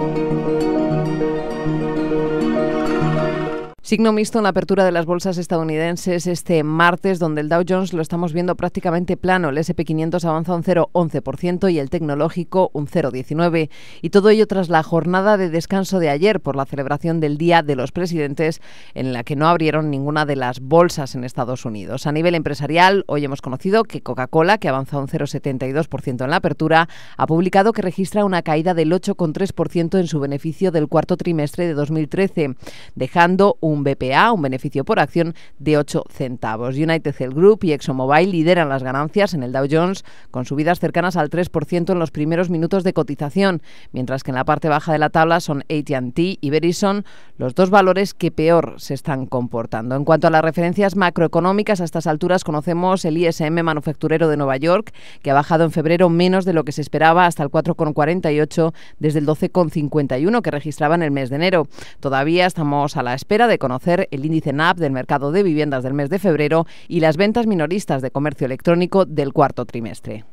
Música Signo mixto en la apertura de las bolsas estadounidenses este martes, donde el Dow Jones lo estamos viendo prácticamente plano. El SP500 avanza un 0,11% y el tecnológico un 0,19%. Y todo ello tras la jornada de descanso de ayer por la celebración del Día de los Presidentes, en la que no abrieron ninguna de las bolsas en Estados Unidos. A nivel empresarial, hoy hemos conocido que Coca-Cola, que avanza un 0,72% en la apertura, ha publicado que registra una caída del 8,3% en su beneficio del cuarto trimestre de 2013, dejando un BPA, un beneficio por acción, de 8 centavos. United Health Group y ExxonMobil lideran las ganancias en el Dow Jones con subidas cercanas al 3% en los primeros minutos de cotización, mientras que en la parte baja de la tabla son ATT y Verizon los dos valores que peor se están comportando. En cuanto a las referencias macroeconómicas, a estas alturas conocemos el ISM manufacturero de Nueva York, que ha bajado en febrero menos de lo que se esperaba hasta el 4,48 desde el 12,51 que registraba en el mes de enero. Todavía estamos a la espera de conocer el índice NAP del mercado de viviendas del mes de febrero y las ventas minoristas de comercio electrónico del cuarto trimestre.